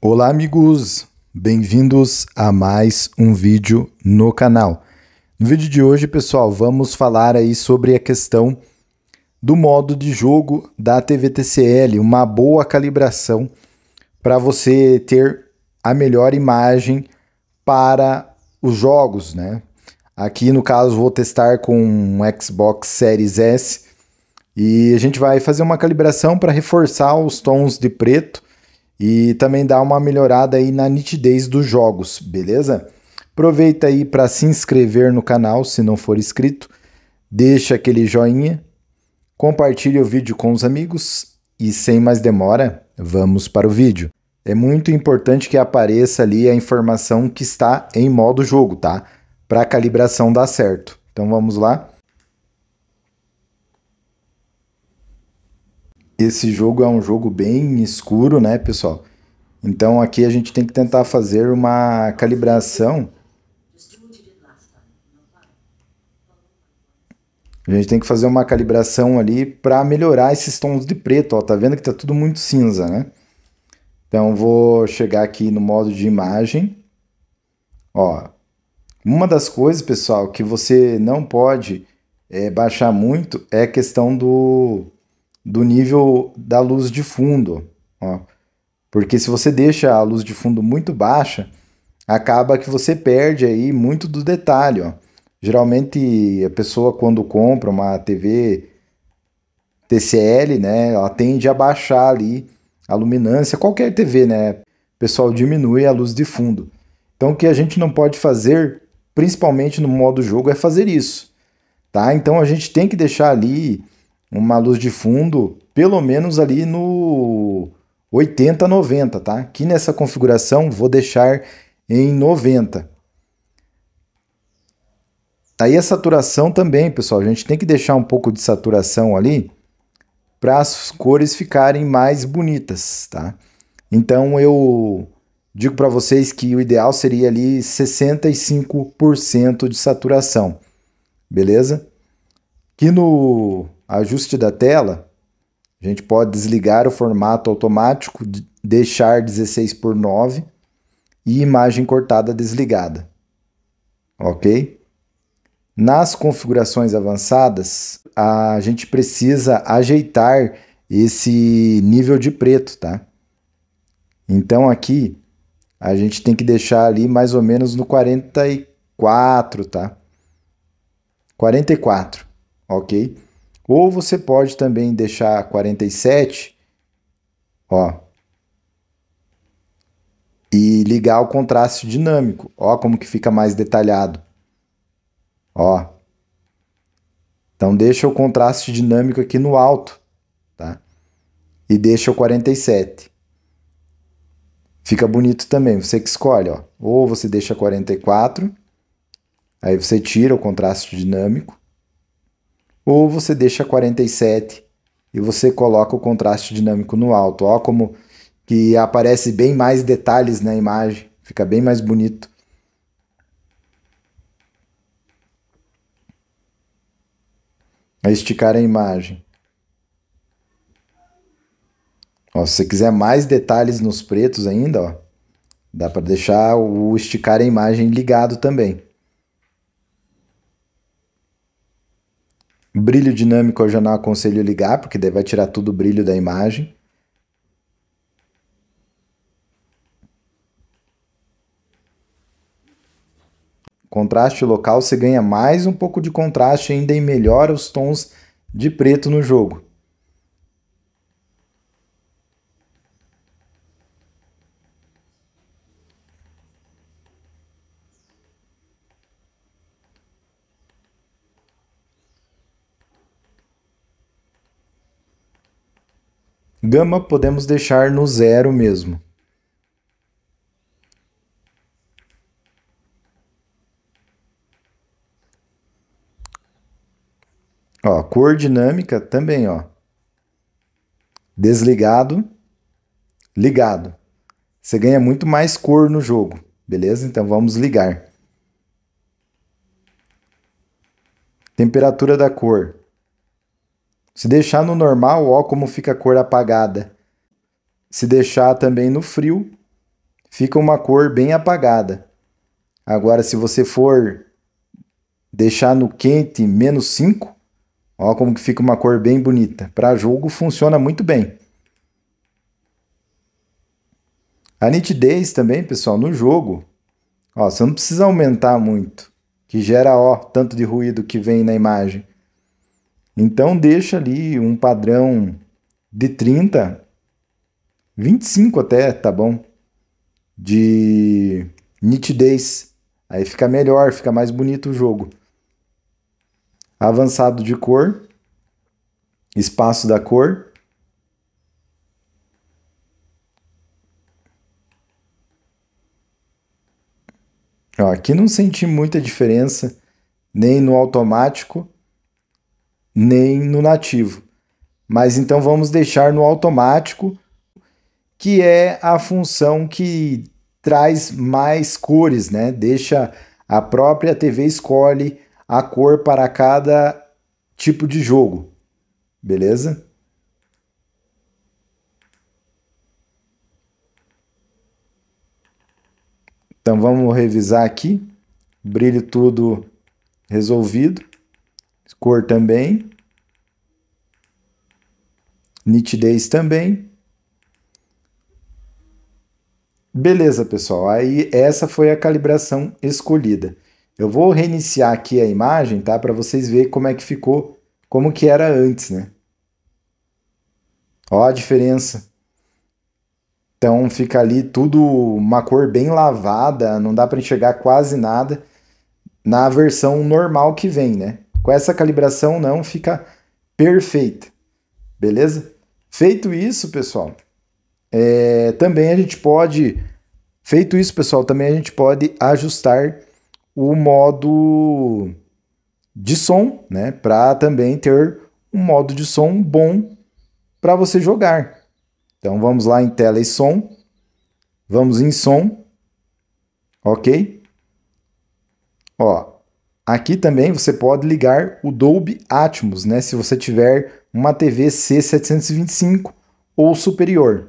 Olá amigos, bem-vindos a mais um vídeo no canal. No vídeo de hoje, pessoal, vamos falar aí sobre a questão do modo de jogo da TVTCL, uma boa calibração para você ter a melhor imagem para os jogos, né? Aqui no caso vou testar com um Xbox Series S e a gente vai fazer uma calibração para reforçar os tons de preto e também dá uma melhorada aí na nitidez dos jogos, beleza? Aproveita aí para se inscrever no canal se não for inscrito, deixa aquele joinha, compartilhe o vídeo com os amigos e sem mais demora, vamos para o vídeo. É muito importante que apareça ali a informação que está em modo jogo, tá? Para a calibração dar certo. Então vamos lá. esse jogo é um jogo bem escuro, né, pessoal? Então aqui a gente tem que tentar fazer uma calibração. A gente tem que fazer uma calibração ali para melhorar esses tons de preto, ó. Tá vendo que tá tudo muito cinza, né? Então vou chegar aqui no modo de imagem. Ó, uma das coisas, pessoal, que você não pode é, baixar muito é a questão do do nível da luz de fundo. Ó. Porque se você deixa a luz de fundo muito baixa, acaba que você perde aí muito do detalhe. Ó. Geralmente a pessoa quando compra uma TV TCL, né, ela tende a baixar ali a luminância, qualquer TV, né? pessoal diminui a luz de fundo. Então o que a gente não pode fazer, principalmente no modo jogo, é fazer isso, tá? Então a gente tem que deixar ali uma luz de fundo, pelo menos ali no 80, 90, tá? Aqui nessa configuração vou deixar em 90. Tá aí a saturação também, pessoal, a gente tem que deixar um pouco de saturação ali para as cores ficarem mais bonitas, tá? Então eu digo para vocês que o ideal seria ali 65% de saturação, beleza? Que no ajuste da tela, a gente pode desligar o formato automático, deixar 16 por 9 e imagem cortada desligada. Ok? Nas configurações avançadas, a gente precisa ajeitar esse nível de preto, tá? Então aqui a gente tem que deixar ali mais ou menos no 44, tá? 44, ok? Ou você pode também deixar 47, ó, e ligar o contraste dinâmico. Ó como que fica mais detalhado. Ó. Então deixa o contraste dinâmico aqui no alto, tá? E deixa o 47. Fica bonito também, você que escolhe, ó. Ou você deixa 44, aí você tira o contraste dinâmico ou você deixa 47 e você coloca o contraste dinâmico no alto. Ó como que aparece bem mais detalhes na imagem, fica bem mais bonito. A esticar a imagem. Ó, se você quiser mais detalhes nos pretos ainda, ó, dá para deixar o esticar a imagem ligado também. Brilho dinâmico eu já não aconselho ligar, porque daí vai tirar todo o brilho da imagem. Contraste local, você ganha mais um pouco de contraste ainda e melhora os tons de preto no jogo. Gama podemos deixar no zero mesmo. Ó, cor dinâmica também, ó. Desligado, ligado. Você ganha muito mais cor no jogo, beleza? Então vamos ligar. Temperatura da cor se deixar no normal, ó como fica a cor apagada. Se deixar também no frio, fica uma cor bem apagada. Agora, se você for deixar no quente menos 5, ó como que fica uma cor bem bonita. Para jogo funciona muito bem. A nitidez também, pessoal, no jogo, ó, você não precisa aumentar muito, que gera ó tanto de ruído que vem na imagem. Então deixa ali um padrão de 30, 25 até, tá bom? De nitidez. Aí fica melhor, fica mais bonito o jogo. Avançado de cor, espaço da cor, Ó, aqui não senti muita diferença, nem no automático, nem no nativo. Mas então vamos deixar no automático, que é a função que traz mais cores, né? Deixa a própria TV escolhe a cor para cada tipo de jogo. Beleza? Então vamos revisar aqui. Brilho tudo resolvido cor também, nitidez também. Beleza, pessoal. Aí essa foi a calibração escolhida. Eu vou reiniciar aqui a imagem, tá? Para vocês verem como é que ficou, como que era antes, né? Ó a diferença. Então fica ali tudo uma cor bem lavada, não dá para enxergar quase nada na versão normal que vem, né? Com essa calibração não fica perfeita, beleza? Feito isso, pessoal, é, também a gente pode, feito isso, pessoal, também a gente pode ajustar o modo de som, né, para também ter um modo de som bom para você jogar. Então vamos lá em tela e som, vamos em som, ok? Ó, Aqui também você pode ligar o Dolby Atmos, né, se você tiver uma TV C725 ou superior.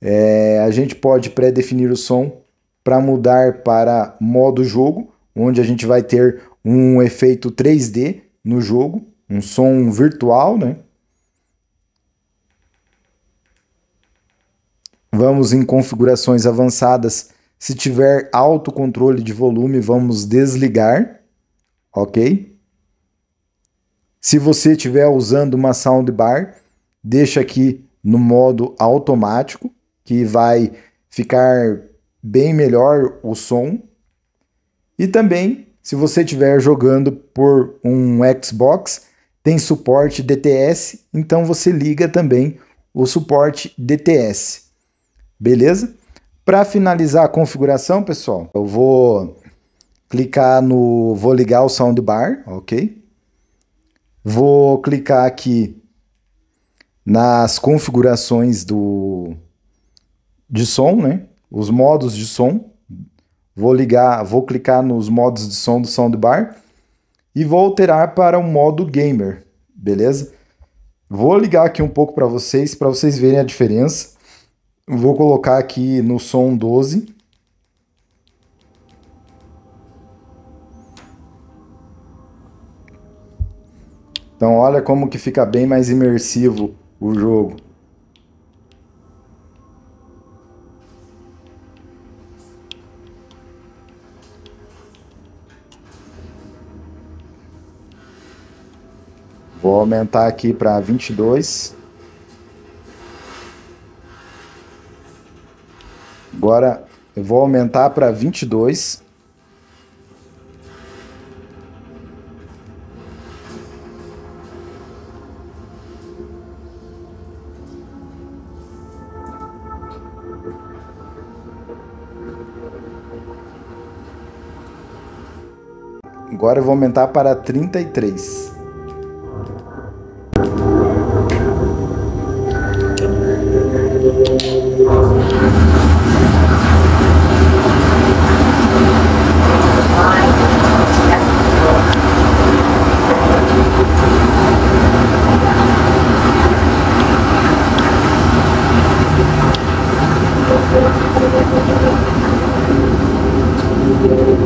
É, a gente pode pré-definir o som para mudar para modo jogo, onde a gente vai ter um efeito 3D no jogo, um som virtual, né? Vamos em configurações avançadas. Se tiver alto controle de volume, vamos desligar ok? Se você estiver usando uma soundbar, deixa aqui no modo automático, que vai ficar bem melhor o som. E também, se você estiver jogando por um Xbox, tem suporte DTS, então você liga também o suporte DTS. Beleza? Para finalizar a configuração, pessoal, eu vou clicar no vou ligar o soundbar, ok? Vou clicar aqui nas configurações do de som, né? Os modos de som. Vou ligar, vou clicar nos modos de som do soundbar e vou alterar para o modo gamer, beleza? Vou ligar aqui um pouco para vocês, para vocês verem a diferença. Vou colocar aqui no som 12. Então olha como que fica bem mais imersivo o jogo. Vou aumentar aqui para 22. Agora eu vou aumentar para 22. Agora eu vou aumentar para 33.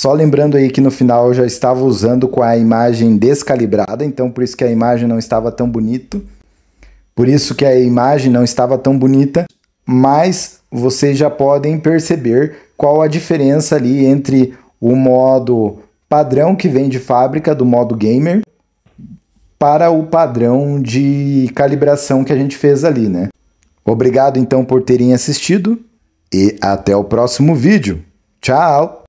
Só lembrando aí que no final eu já estava usando com a imagem descalibrada, então por isso que a imagem não estava tão bonita. Por isso que a imagem não estava tão bonita, mas vocês já podem perceber qual a diferença ali entre o modo padrão que vem de fábrica do modo gamer para o padrão de calibração que a gente fez ali, né? Obrigado então por terem assistido e até o próximo vídeo. Tchau!